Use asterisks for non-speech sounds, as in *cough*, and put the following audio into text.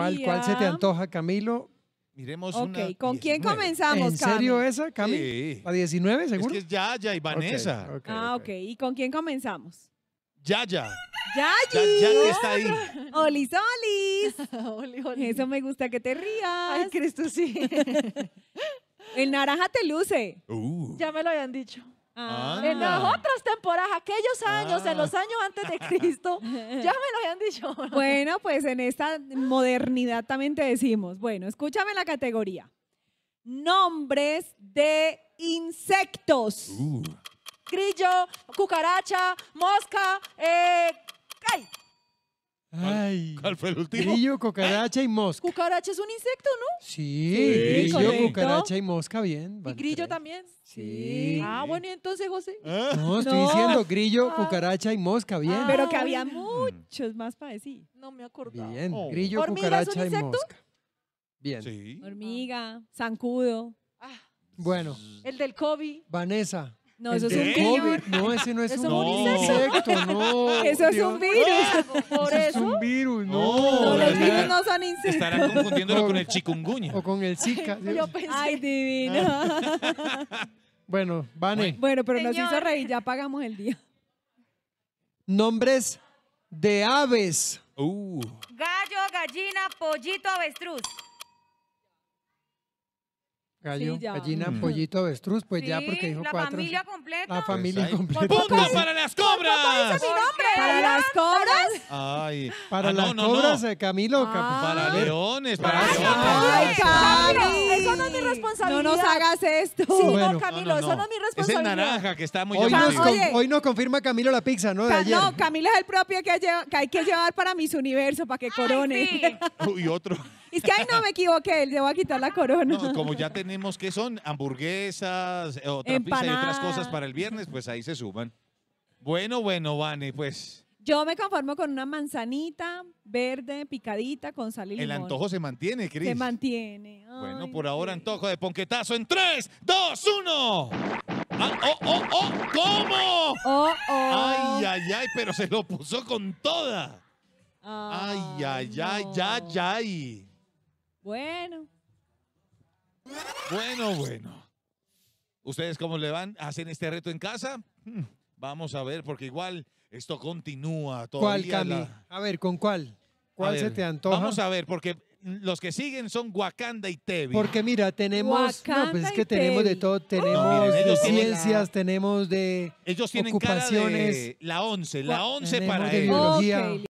¿Cuál, se te antoja, Camilo? Miremos Ok, una ¿con quién comenzamos, comenzamos, ¿En serio esa, Camilo? Sí. ¿A 19, seguro? Es que es Yaya y Vanessa. ah, okay. ok. ¿Y con quién comenzamos? Yaya. ¡Yayi! Ya, ya está ahí. ¡Olis, *laughs* olis! Eso me gusta que te rías. Ay, Cristo, sí. *laughs* El naranja te luce. Uh. Ya me lo habían dicho. Ah. En las otras temporadas, aquellos años, en los ah. años antes de Cristo, *laughs* ya me lo habían dicho. *laughs* Bueno, pues en esta modernidad también te decimos, bueno, escúchame la categoría. Nombres de insectos. Uh. Grillo, cucaracha, mosca, eh, ¡ay! Ay, ¿Cuál fue el Grillo, cucaracha y mosca. Cucaracha es un insecto, ¿no? Sí, grillo, cucaracha y mosca, bien. Y grillo también. Sí. Ah, bueno, y entonces, José. ¿Ah? No, estoy diciendo grillo, ah. cucaracha y mosca, bien. Pero que ah, había muchos más para decir. No me acordaba. Bien, oh. grillo, cucaracha y mosca. Bien. Hormiga, zancudo. Ah, Bueno, el del COVID. Vanessa, no, eso es un virus. No, ese no es un, insecto, no. *laughs* Eso es un virus. Ah, Por eso. Es un virus, no. los virus no son insectos. Estarán confundiéndolo con el chikungunya. O con el Zika. *laughs* Ay, divino. Ah. *laughs* Bueno, Vane. Bueno, pero nos hizo reír, ya pagamos el día. Nombres de aves. Uh. Gallo, gallina, pollito, avestruz. Gallo, gallina, mm. pollito, avestruz, pues ya porque dijo la familia completa. La familia pues completa. Pues ¡Punto pues para las cobras! Para las cobras. Ay. Para ah, las cobras, Camilo. Para leones, para leones. Ay, Camilo, eso no es mi responsabilidad. No nos hagas esto. Sí, no, Camilo, eso no. es mi responsabilidad. Es el naranja que está muy Hoy, nos hoy confirma Camilo la pizza, ¿no? No, Camilo es el propio que, hay que llevar para mis universos, para que corone. Y otro. *laughs* Es que, ay, no, me equivoqué, le voy a quitar la corona. como ya tenemos, qué son? Hamburguesas, eh, otra pizza y otras cosas para el viernes, pues ahí se suman. Bueno, bueno, Vane, pues... Yo me conformo con una manzanita verde picadita con sal limón. El antojo se mantiene, Cris. Se mantiene. bueno, por ahora antojo de ponquetazo en 3, 2, 1. oh, oh! ¿Cómo? ¡Oh, oh! ¡Ay, ay, ay! Pero se lo puso con toda. ¡Ay, ay, ay, ay, ay! Bueno. Bueno, bueno. ¿Ustedes cómo le van? ¿Hacen este reto en casa? Hmm, vamos a ver, porque igual esto continúa todo ¿Cuál, Cami? A ver, ¿con cuál? ¿Cuál se te antoja? Vamos a ver, porque los que siguen son Wakanda y Tevi. Porque mira, tenemos, no, pues es que tenemos de todo, tenemos de ciencias, tenemos de ellos tienen ocupaciones. de la once. la once para ellos.